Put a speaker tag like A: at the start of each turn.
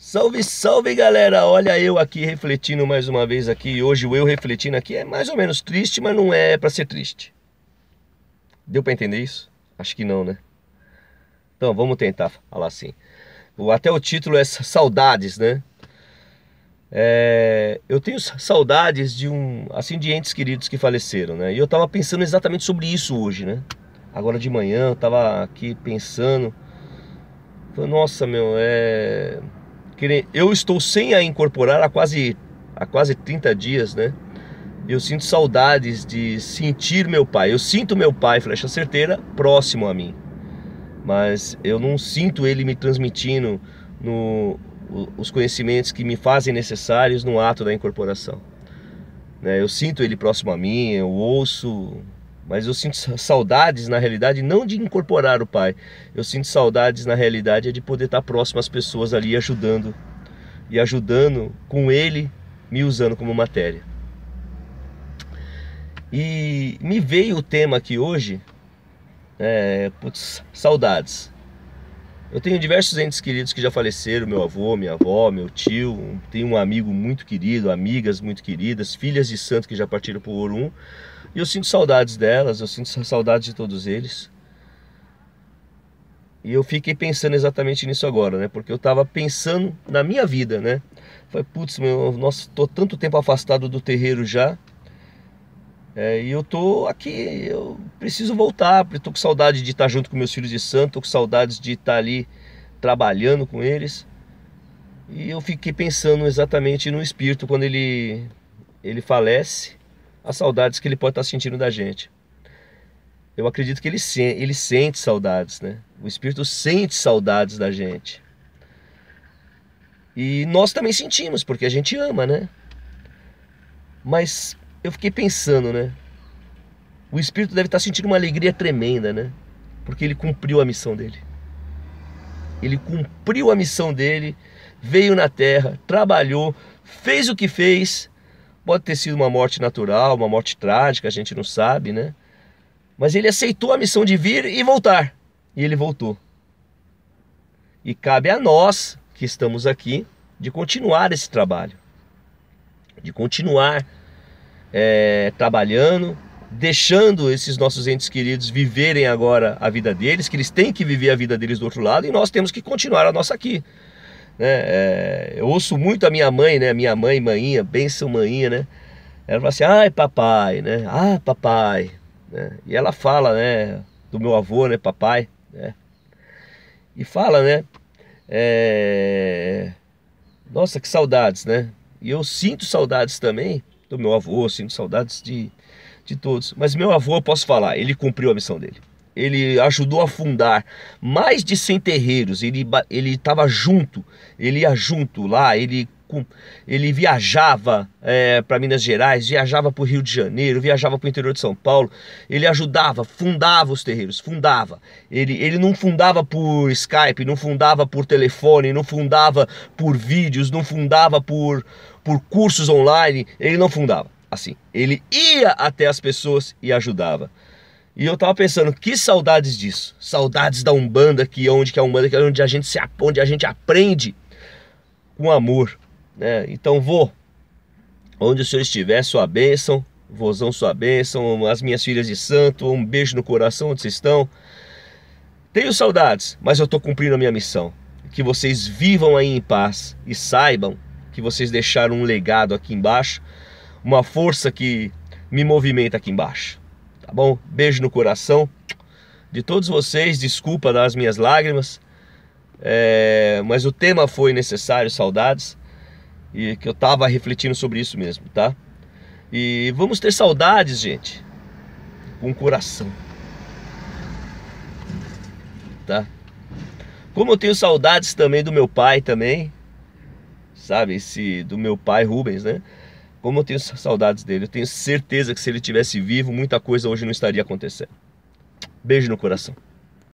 A: Salve, salve galera! Olha eu aqui refletindo mais uma vez aqui. hoje o eu refletindo aqui é mais ou menos triste, mas não é para ser triste. Deu para entender isso? Acho que não, né? Então vamos tentar falar assim. Até o título é Saudades, né? É... eu tenho saudades de um assim de entes queridos que faleceram, né? E eu tava pensando exatamente sobre isso hoje, né? Agora de manhã eu tava aqui pensando, nossa meu, é eu estou sem a incorporar há quase, há quase 30 dias, né? Eu sinto saudades de sentir meu pai. Eu sinto meu pai, flecha certeira, próximo a mim. Mas eu não sinto ele me transmitindo no, os conhecimentos que me fazem necessários no ato da incorporação. Né? Eu sinto ele próximo a mim, eu ouço mas eu sinto saudades, na realidade, não de incorporar o Pai. Eu sinto saudades, na realidade, é de poder estar próximo às pessoas ali ajudando. E ajudando com Ele me usando como matéria. E me veio o tema aqui hoje, é, putz, saudades. Eu tenho diversos entes queridos que já faleceram, meu avô, minha avó, meu tio, tenho um amigo muito querido, amigas muito queridas, filhas de santo que já partiram por Orum, e eu sinto saudades delas, eu sinto saudades de todos eles. E eu fiquei pensando exatamente nisso agora, né? Porque eu estava pensando na minha vida, né? Falei, putz, meu, nossa, tô tanto tempo afastado do terreiro já, é, e eu tô aqui, eu preciso voltar, porque tô com saudade de estar junto com meus filhos de santo, tô com saudades de estar ali trabalhando com eles. E eu fiquei pensando exatamente no espírito quando ele ele falece, as saudades que ele pode estar sentindo da gente. Eu acredito que ele, se, ele sente saudades, né? O espírito sente saudades da gente. E nós também sentimos, porque a gente ama, né? Mas eu fiquei pensando, né? O espírito deve estar tá sentindo uma alegria tremenda, né? Porque ele cumpriu a missão dele. Ele cumpriu a missão dele, veio na terra, trabalhou, fez o que fez. Pode ter sido uma morte natural, uma morte trágica, a gente não sabe, né? Mas ele aceitou a missão de vir e voltar. E ele voltou. E cabe a nós, que estamos aqui, de continuar esse trabalho, de continuar é, trabalhando, deixando esses nossos entes queridos viverem agora a vida deles, que eles têm que viver a vida deles do outro lado e nós temos que continuar a nossa aqui. Né? É, eu ouço muito a minha mãe, né? Minha mãe, manhinha, benção manhinha, né? Ela fala assim, ai papai, né? Ah, papai. Né? E ela fala, né? Do meu avô, né? Papai, né? E fala, né? É... Nossa, que saudades, né? E eu sinto saudades também do meu avô, sinto assim, saudades de, de todos. Mas meu avô, eu posso falar, ele cumpriu a missão dele. Ele ajudou a fundar mais de 100 terreiros, ele estava junto, ele ia junto lá, ele ele viajava é, para Minas Gerais, viajava para o Rio de Janeiro, viajava para o interior de São Paulo. Ele ajudava, fundava os terreiros, fundava. Ele, ele não fundava por Skype, não fundava por telefone, não fundava por vídeos, não fundava por, por cursos online. Ele não fundava. Assim, ele ia até as pessoas e ajudava. E eu tava pensando, que saudades disso. Saudades da Umbanda, que é onde que é a Umbanda, que é onde a gente se onde a gente aprende com amor, né? Então vou, onde o Senhor estiver, sua bênção, vozão sua bênção, as minhas filhas de santo, um beijo no coração onde vocês estão. Tenho saudades, mas eu estou cumprindo a minha missão. Que vocês vivam aí em paz e saibam que vocês deixaram um legado aqui embaixo, uma força que me movimenta aqui embaixo. Tá bom? Beijo no coração de todos vocês, desculpa das minhas lágrimas, é, mas o tema foi necessário, saudades. E que eu tava refletindo sobre isso mesmo, tá? E vamos ter saudades, gente, com o coração. Tá? Como eu tenho saudades também do meu pai também, sabe, esse do meu pai Rubens, né? Como eu tenho saudades dele, eu tenho certeza que se ele tivesse vivo, muita coisa hoje não estaria acontecendo. Beijo no coração.